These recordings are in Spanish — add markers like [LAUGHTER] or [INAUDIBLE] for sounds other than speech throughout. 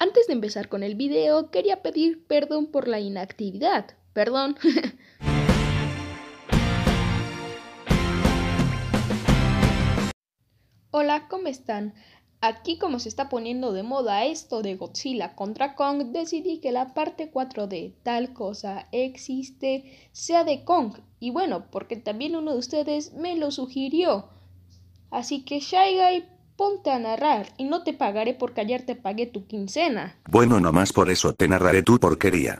Antes de empezar con el video, quería pedir perdón por la inactividad. Perdón. [LAUGHS] Hola, ¿cómo están? Aquí como se está poniendo de moda esto de Godzilla contra Kong, decidí que la parte 4 de tal cosa existe sea de Kong. Y bueno, porque también uno de ustedes me lo sugirió. Así que Shy Guy Ponte a narrar, y no te pagaré porque ayer te pagué tu quincena. Bueno, nomás por eso te narraré tu porquería.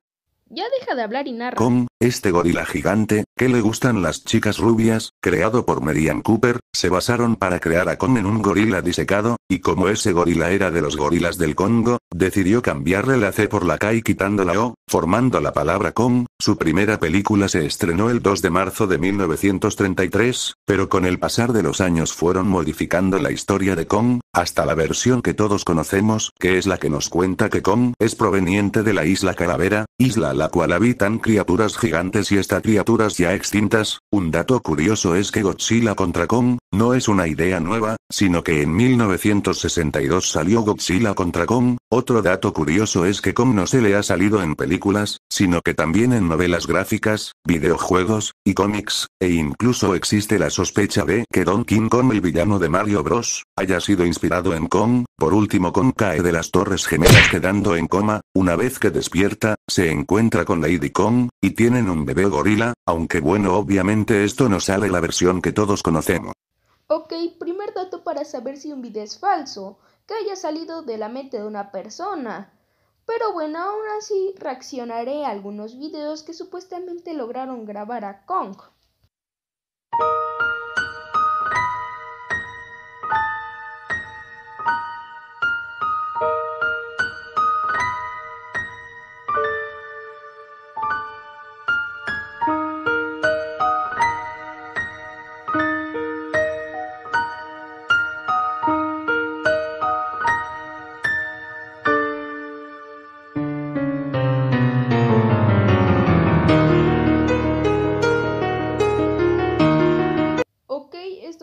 Ya deja de hablar y narra. ¿Cómo? Este gorila gigante, que le gustan las chicas rubias, creado por Merian Cooper, se basaron para crear a Kong en un gorila disecado, y como ese gorila era de los gorilas del Congo, decidió cambiarle la C por la K y quitándola O, formando la palabra Kong, Su primera película se estrenó el 2 de marzo de 1933, pero con el pasar de los años fueron modificando la historia de Kong, hasta la versión que todos conocemos, que es la que nos cuenta que Kong, es proveniente de la isla Calavera, isla a la cual habitan criaturas gigantes gigantes y criaturas ya extintas, un dato curioso es que Godzilla contra Kong, no es una idea nueva, sino que en 1962 salió Godzilla contra Kong, otro dato curioso es que Kong no se le ha salido en películas, sino que también en novelas gráficas, videojuegos, y cómics, e incluso existe la sospecha de que Don King Kong el villano de Mario Bros, haya sido inspirado en Kong, por último Kong cae de las torres gemelas quedando en coma, una vez que despierta, se encuentra con Lady Kong, y tiene en un bebé gorila, aunque bueno obviamente esto no sale la versión que todos conocemos. Ok, primer dato para saber si un video es falso, que haya salido de la mente de una persona. Pero bueno, aún así reaccionaré a algunos videos que supuestamente lograron grabar a Kong.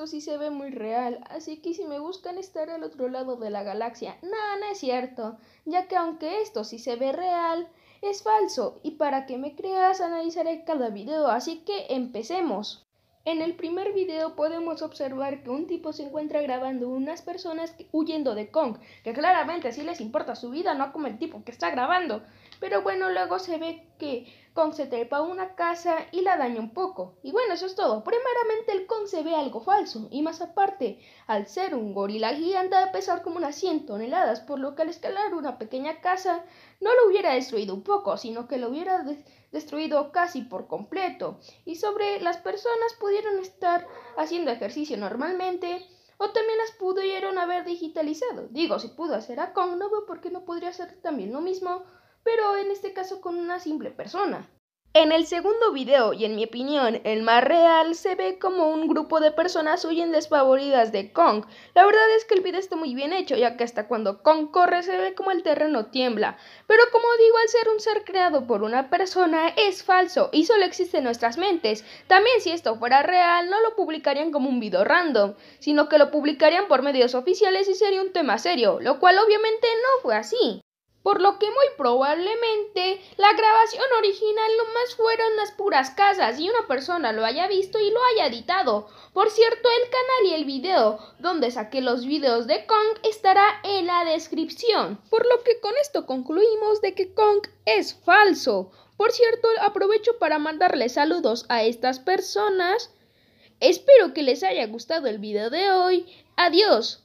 Si se ve muy real, así que si me buscan estar al otro lado de la galaxia, no, no es cierto, ya que aunque esto sí se ve real, es falso, y para que me creas analizaré cada video, así que empecemos. En el primer video podemos observar que un tipo se encuentra grabando unas personas huyendo de Kong, que claramente así les importa su vida, no como el tipo que está grabando. Pero bueno, luego se ve que Kong se trepa a una casa y la daña un poco. Y bueno, eso es todo. Primeramente el Kong se ve algo falso, y más aparte, al ser un gorila gigante de pesar como unas 100 toneladas, por lo que al escalar una pequeña casa no lo hubiera destruido un poco, sino que lo hubiera destruido casi por completo. Y sobre las personas pudieron estar haciendo ejercicio normalmente, o también las pudieron haber digitalizado. Digo, si pudo hacer a Kong, no veo por qué no podría hacer también lo mismo, pero en este caso con una simple persona. En el segundo video, y en mi opinión el más real, se ve como un grupo de personas huyen desfavoridas de Kong. La verdad es que el video está muy bien hecho, ya que hasta cuando Kong corre se ve como el terreno tiembla. Pero como digo, al ser un ser creado por una persona es falso y solo existe en nuestras mentes. También si esto fuera real, no lo publicarían como un video random, sino que lo publicarían por medios oficiales y sería un tema serio, lo cual obviamente no fue así por lo que muy probablemente la grabación original más fueron las puras casas y una persona lo haya visto y lo haya editado. Por cierto, el canal y el video donde saqué los videos de Kong estará en la descripción. Por lo que con esto concluimos de que Kong es falso. Por cierto, aprovecho para mandarle saludos a estas personas. Espero que les haya gustado el video de hoy. Adiós.